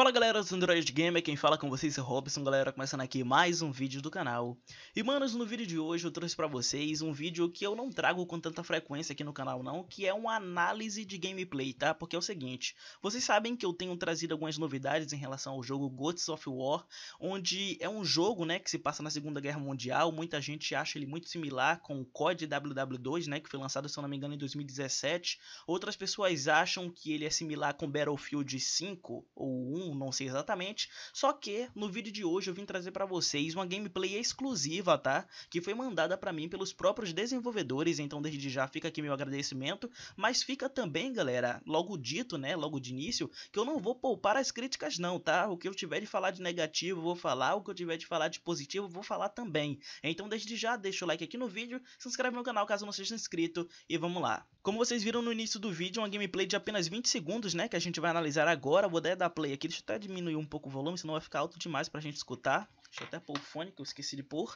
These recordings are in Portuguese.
Fala galera dos Android Gamer, quem fala com vocês é Robson, galera, começando aqui mais um vídeo do canal. E manos, no vídeo de hoje eu trouxe pra vocês um vídeo que eu não trago com tanta frequência aqui no canal não, que é uma análise de gameplay, tá? Porque é o seguinte, vocês sabem que eu tenho trazido algumas novidades em relação ao jogo Gods of War, onde é um jogo, né, que se passa na Segunda Guerra Mundial, muita gente acha ele muito similar com o COD WW2, né, que foi lançado, se eu não me engano, em 2017. Outras pessoas acham que ele é similar com Battlefield 5 ou 1, não sei exatamente. Só que no vídeo de hoje eu vim trazer para vocês uma gameplay exclusiva, tá? Que foi mandada para mim pelos próprios desenvolvedores, então desde já fica aqui meu agradecimento. Mas fica também, galera, logo dito, né, logo de início, que eu não vou poupar as críticas não, tá? O que eu tiver de falar de negativo, vou falar. O que eu tiver de falar de positivo, vou falar também. Então desde já, deixa o like aqui no vídeo, se inscreve no canal caso não seja inscrito e vamos lá. Como vocês viram no início do vídeo, uma gameplay de apenas 20 segundos, né, que a gente vai analisar agora. Vou dar play aqui, deixa Deixa eu até diminuir um pouco o volume, senão vai ficar alto demais para a gente escutar. Deixa eu até pôr o fone que eu esqueci de pôr.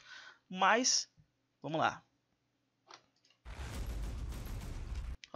Mas, vamos lá.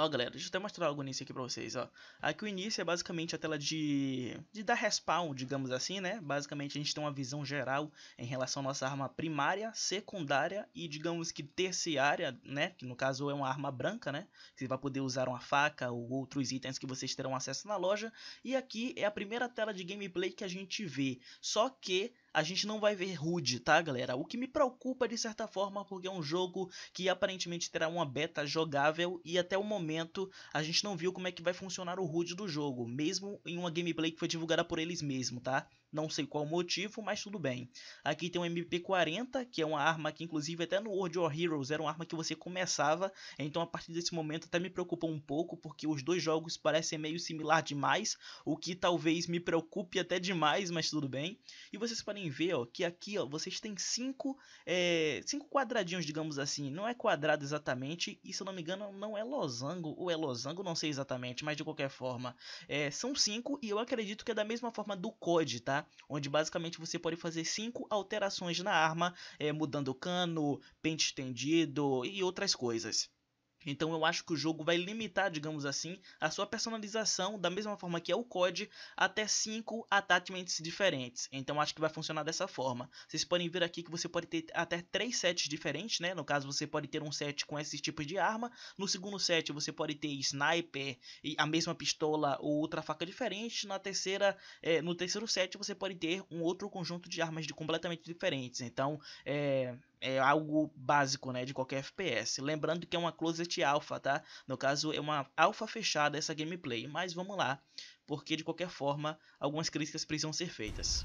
Ó galera, deixa eu até mostrar algo nisso aqui pra vocês, ó. Aqui o início é basicamente a tela de, de dar respawn, digamos assim, né? Basicamente a gente tem uma visão geral em relação à nossa arma primária, secundária e digamos que terciária, né? Que no caso é uma arma branca, né? Que você vai poder usar uma faca ou outros itens que vocês terão acesso na loja. E aqui é a primeira tela de gameplay que a gente vê, só que a gente não vai ver Rude, tá, galera? O que me preocupa de certa forma, porque é um jogo que aparentemente terá uma beta jogável e até o momento a gente não viu como é que vai funcionar o Rude do jogo, mesmo em uma gameplay que foi divulgada por eles mesmos, tá? Não sei qual motivo, mas tudo bem. Aqui tem um MP40, que é uma arma que inclusive até no World of Heroes era uma arma que você começava. Então a partir desse momento até me preocupou um pouco, porque os dois jogos parecem meio similar demais. O que talvez me preocupe até demais, mas tudo bem. E vocês podem ver ó, que aqui ó, vocês têm cinco, é, cinco quadradinhos, digamos assim. Não é quadrado exatamente, e se eu não me engano não é losango, ou é losango, não sei exatamente, mas de qualquer forma. É, são cinco, e eu acredito que é da mesma forma do COD, tá? Onde basicamente você pode fazer cinco alterações na arma, é, mudando o cano, pente estendido e outras coisas. Então eu acho que o jogo vai limitar, digamos assim, a sua personalização, da mesma forma que é o COD, até 5 attachments diferentes. Então acho que vai funcionar dessa forma. Vocês podem ver aqui que você pode ter até 3 sets diferentes, né? No caso você pode ter um set com esses tipos de arma, no segundo set você pode ter sniper e a mesma pistola ou outra faca diferente, na terceira, é, no terceiro set você pode ter um outro conjunto de armas de completamente diferentes. Então, é é algo básico, né, de qualquer FPS. Lembrando que é uma closet alpha, tá? No caso, é uma alpha fechada essa gameplay, mas vamos lá, porque de qualquer forma, algumas críticas precisam ser feitas.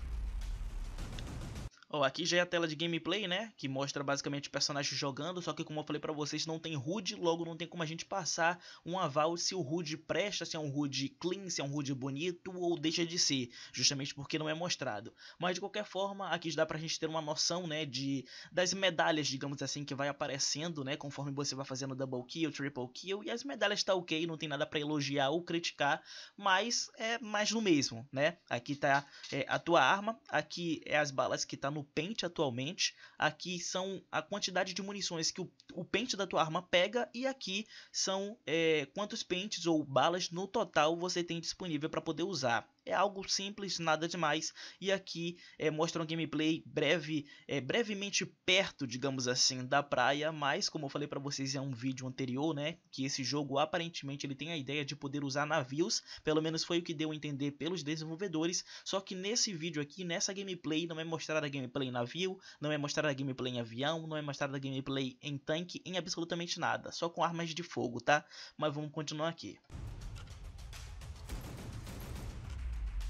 Oh, aqui já é a tela de gameplay, né? Que mostra basicamente o personagem jogando, só que como eu falei pra vocês, não tem HUD, logo não tem como a gente passar um aval se o HUD presta, se é um HUD clean, se é um HUD bonito ou deixa de ser, justamente porque não é mostrado. Mas de qualquer forma, aqui já dá pra gente ter uma noção, né, de das medalhas, digamos assim, que vai aparecendo, né, conforme você vai fazendo double kill, triple kill, e as medalhas tá ok, não tem nada pra elogiar ou criticar, mas é mais do mesmo, né? Aqui tá é, a tua arma, aqui é as balas que tá no o pente atualmente. Aqui são a quantidade de munições que o, o pente da tua arma pega. E aqui são é, quantos pentes ou balas no total você tem disponível para poder usar. É algo simples, nada demais. E aqui é, mostra um gameplay breve, é, brevemente perto, digamos assim, da praia. Mas, como eu falei para vocês em um vídeo anterior, né? Que esse jogo aparentemente ele tem a ideia de poder usar navios. Pelo menos foi o que deu a entender pelos desenvolvedores. Só que nesse vídeo aqui, nessa gameplay, não é mostrada a gameplay em navio, não é mostrada a gameplay em avião, não é mostrada a gameplay em tanque, em absolutamente nada. Só com armas de fogo, tá? Mas vamos continuar aqui.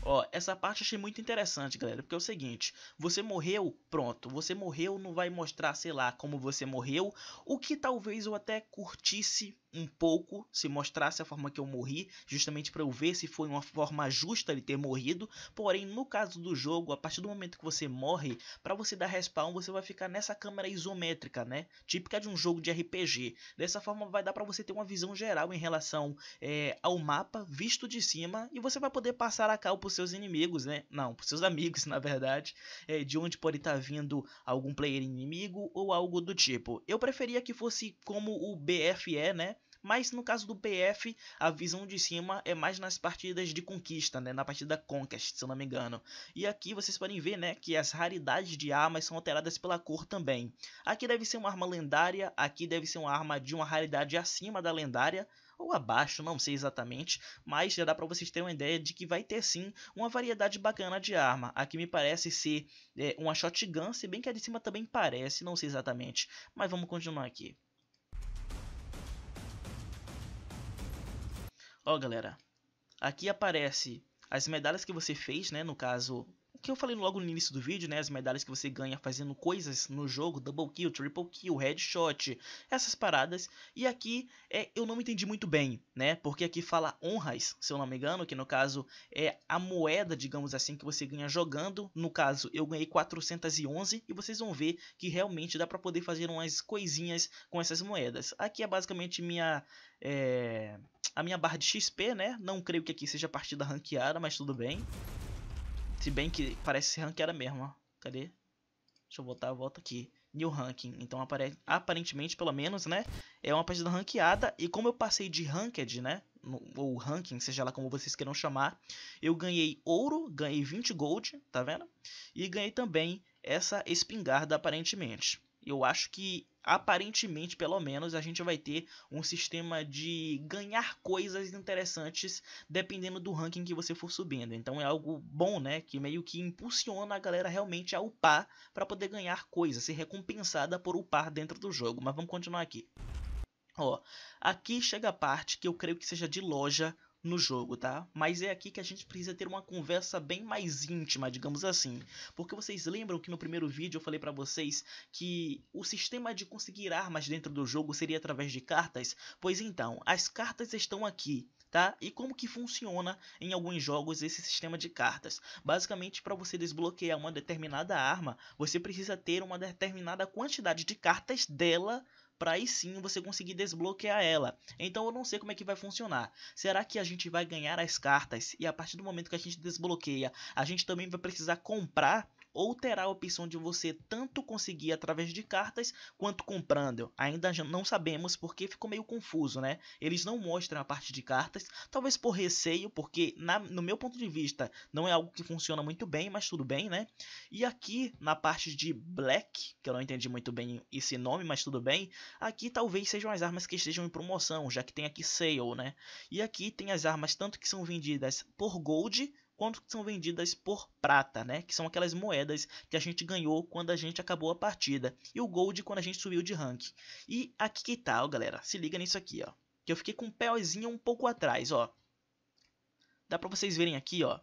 Ó, essa parte eu achei muito interessante, galera, porque é o seguinte, você morreu, pronto, você morreu, não vai mostrar, sei lá, como você morreu, o que talvez eu até curtisse um pouco, se mostrasse a forma que eu morri, justamente para eu ver se foi uma forma justa ele ter morrido. Porém, no caso do jogo, a partir do momento que você morre, para você dar respawn, você vai ficar nessa câmera isométrica, né? Típica de um jogo de RPG. Dessa forma, vai dar para você ter uma visão geral em relação é, ao mapa, visto de cima, e você vai poder passar a cal pros seus inimigos, né? Não, pros seus amigos, na verdade, é, de onde pode estar tá vindo algum player inimigo ou algo do tipo. Eu preferia que fosse como o BFE, né? Mas no caso do PF, a visão de cima é mais nas partidas de conquista, né? Na partida Conquest, se eu não me engano. E aqui vocês podem ver, né, que as raridades de armas são alteradas pela cor também. Aqui deve ser uma arma lendária, aqui deve ser uma arma de uma raridade acima da lendária, ou abaixo, não sei exatamente, mas já dá para vocês terem uma ideia de que vai ter sim uma variedade bacana de arma. Aqui me parece ser é, uma shotgun, se bem que a de cima também parece, não sei exatamente, mas vamos continuar aqui. Ó, galera, aqui aparece as medalhas que você fez, né? No caso, que eu falei logo no início do vídeo, né? As medalhas que você ganha fazendo coisas no jogo, double kill, triple kill, headshot, essas paradas. E aqui é, eu não entendi muito bem, né? Porque aqui fala honras, se eu não me engano, que no caso é a moeda, digamos assim, que você ganha jogando. No caso, eu ganhei 411 e vocês vão ver que realmente dá para poder fazer umas coisinhas com essas moedas. Aqui é basicamente minha... É, a minha barra de XP, né? Não creio que aqui seja partida ranqueada, mas tudo bem. Se bem que parece ser ranqueada mesmo, ó. Cadê? Deixa eu voltar, a volta aqui. New Ranking. Então, aparentemente, pelo menos, né? É uma partida ranqueada. E como eu passei de Ranked, né? Ou Ranking, seja lá como vocês queiram chamar. Eu ganhei ouro, ganhei 20 gold, tá vendo? E ganhei também essa espingarda, aparentemente eu acho que aparentemente, pelo menos, a gente vai ter um sistema de ganhar coisas interessantes dependendo do ranking que você for subindo. Então é algo bom, né? Que meio que impulsiona a galera realmente a upar para poder ganhar coisas, ser recompensada por upar dentro do jogo. Mas vamos continuar aqui. Ó, aqui chega a parte que eu creio que seja de loja no jogo, tá? Mas é aqui que a gente precisa ter uma conversa bem mais íntima, digamos assim. Porque vocês lembram que no primeiro vídeo eu falei para vocês que o sistema de conseguir armas dentro do jogo seria através de cartas? Pois então, as cartas estão aqui. Tá? E como que funciona em alguns jogos esse sistema de cartas? Basicamente, para você desbloquear uma determinada arma, você precisa ter uma determinada quantidade de cartas dela para aí sim você conseguir desbloquear ela. Então eu não sei como é que vai funcionar. Será que a gente vai ganhar as cartas e a partir do momento que a gente desbloqueia, a gente também vai precisar comprar ou terá a opção de você tanto conseguir através de cartas quanto comprando. Ainda não sabemos porque ficou meio confuso, né? Eles não mostram a parte de cartas, talvez por receio, porque na, no meu ponto de vista não é algo que funciona muito bem, mas tudo bem, né? E aqui na parte de Black, que eu não entendi muito bem esse nome, mas tudo bem, aqui talvez sejam as armas que estejam em promoção, já que tem aqui Sale, né? E aqui tem as armas tanto que são vendidas por Gold quanto são vendidas por prata, né? Que são aquelas moedas que a gente ganhou quando a gente acabou a partida. E o gold quando a gente subiu de rank. E aqui que tá, ó, galera. Se liga nisso aqui, ó. Que eu fiquei com o um pezinho um pouco atrás, ó. Dá pra vocês verem aqui, ó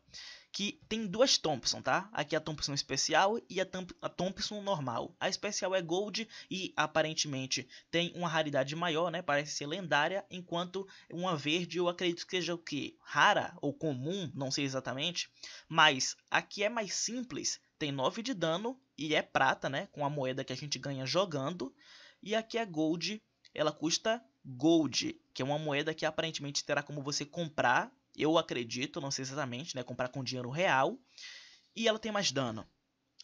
que tem duas Thompson, tá? Aqui a Thompson especial e a, a Thompson normal. A especial é gold e aparentemente tem uma raridade maior, né? Parece ser lendária, enquanto uma verde eu acredito que seja o que? Rara ou comum, não sei exatamente. Mas aqui é mais simples, tem 9 de dano e é prata, né? Com a moeda que a gente ganha jogando. E aqui é gold, ela custa gold, que é uma moeda que aparentemente terá como você comprar eu acredito, não sei exatamente, né? Comprar com dinheiro real. E ela tem mais dano,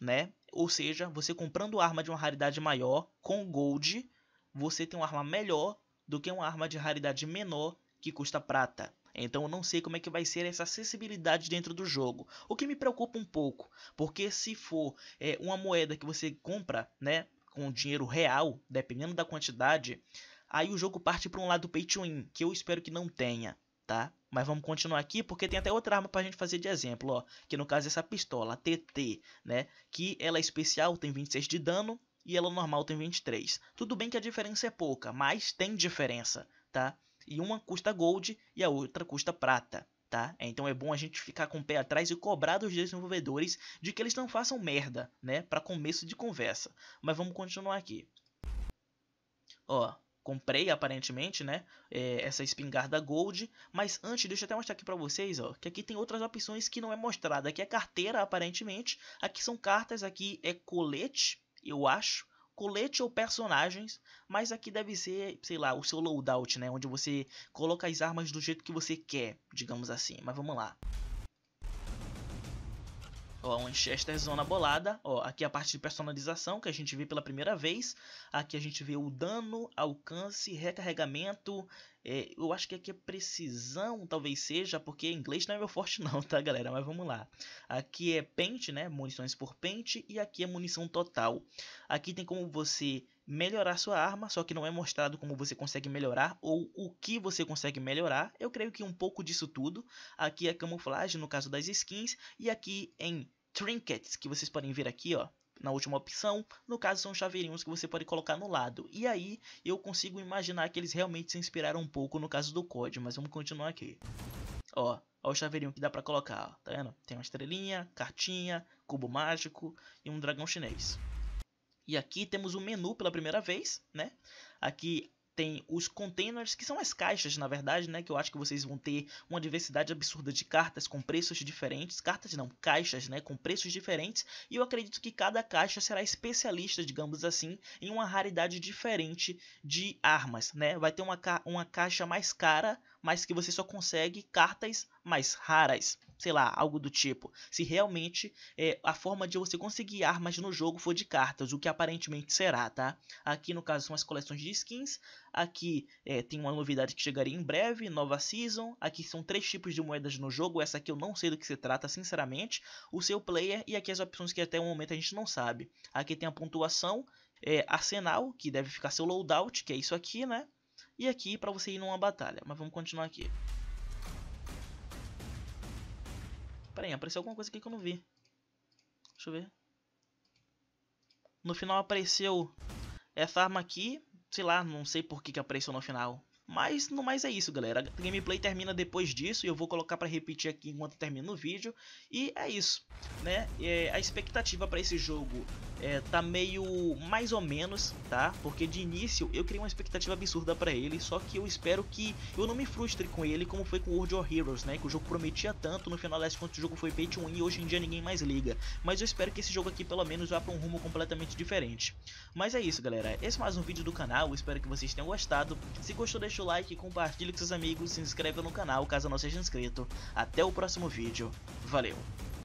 né? Ou seja, você comprando arma de uma raridade maior com gold, você tem uma arma melhor do que uma arma de raridade menor que custa prata. Então eu não sei como é que vai ser essa acessibilidade dentro do jogo. O que me preocupa um pouco, porque se for é, uma moeda que você compra, né, com dinheiro real, dependendo da quantidade, aí o jogo parte para um lado pay to win, que eu espero que não tenha, tá? Mas vamos continuar aqui porque tem até outra arma para a gente fazer de exemplo, ó, que no caso é essa pistola, a TT, né, que ela é especial, tem 26 de dano e ela normal tem 23. Tudo bem que a diferença é pouca, mas tem diferença, tá? E uma custa gold e a outra custa prata. Tá? É, então é bom a gente ficar com o pé atrás e cobrar dos desenvolvedores de que eles não façam merda, né? Para começo de conversa. Mas vamos continuar aqui. Ó, comprei aparentemente, né? É, essa espingarda Gold. Mas antes, deixa eu até mostrar aqui para vocês, ó. Que aqui tem outras opções que não é mostrada. Aqui é carteira, aparentemente. Aqui são cartas, aqui é colete, eu acho. Colete ou personagens, mas aqui deve ser, sei lá, o seu loadout, né? Onde você coloca as armas do jeito que você quer, digamos assim. Mas vamos lá. Ó, Winchester Zona Bolada, ó, aqui a parte de personalização que a gente vê pela primeira vez. Aqui a gente vê o dano, alcance, recarregamento, é, eu acho que aqui é precisão, talvez seja, porque inglês não é meu forte não, tá galera? Mas vamos lá. Aqui é pente, né? Munições por pente e aqui é munição total. Aqui tem como você melhorar sua arma, só que não é mostrado como você consegue melhorar ou o que você consegue melhorar. Eu creio que um pouco disso tudo. Aqui é camuflagem no caso das skins e aqui em trinkets que vocês podem ver aqui, ó, na última opção, no caso são chaveirinhos que você pode colocar no lado. E aí eu consigo imaginar que eles realmente se inspiraram um pouco no caso do COD, mas vamos continuar aqui. Ó, ó o chaveirinho que dá pra colocar, ó, tá vendo? Tem uma estrelinha, cartinha, cubo mágico e um dragão chinês. E aqui temos o menu pela primeira vez, né? Aqui tem os containers, que são as caixas, na verdade, né? Que eu acho que vocês vão ter uma diversidade absurda de cartas com preços diferentes. Cartas não, caixas, né? Com preços diferentes. E eu acredito que cada caixa será especialista, digamos assim, em uma raridade diferente de armas, né? Vai ter uma, ca uma caixa mais cara, mas que você só consegue cartas mais raras, sei lá, algo do tipo. Se realmente é, a forma de você conseguir armas no jogo for de cartas, o que aparentemente será, tá? Aqui no caso são as coleções de skins, aqui é, tem uma novidade que chegaria em breve, nova season, aqui são três tipos de moedas no jogo, essa aqui eu não sei do que se trata, sinceramente, o seu player e aqui as opções que até o momento a gente não sabe. Aqui tem a pontuação, é, arsenal, que deve ficar seu loadout, que é isso aqui, né? e aqui para você ir numa batalha, mas vamos continuar aqui. Pera aí, apareceu alguma coisa aqui que eu não vi. Deixa eu ver. No final apareceu essa arma aqui, sei lá, não sei por que, que apareceu no final. Mas no mais é isso, galera. A gameplay termina depois disso e eu vou colocar para repetir aqui enquanto termina o vídeo. E é isso, né? É, a expectativa para esse jogo é, tá meio mais ou menos, tá? Porque de início eu criei uma expectativa absurda para ele, só que eu espero que eu não me frustre com ele como foi com World of Heroes, né? Que o jogo prometia tanto, no final das contas o jogo foi pay to win e hoje em dia ninguém mais liga. Mas eu espero que esse jogo aqui pelo menos vá para um rumo completamente diferente. Mas é isso galera, esse é mais um vídeo do canal, espero que vocês tenham gostado. Se gostou deixa o like, compartilha com seus amigos, se inscreve no canal caso não seja inscrito. Até o próximo vídeo, valeu!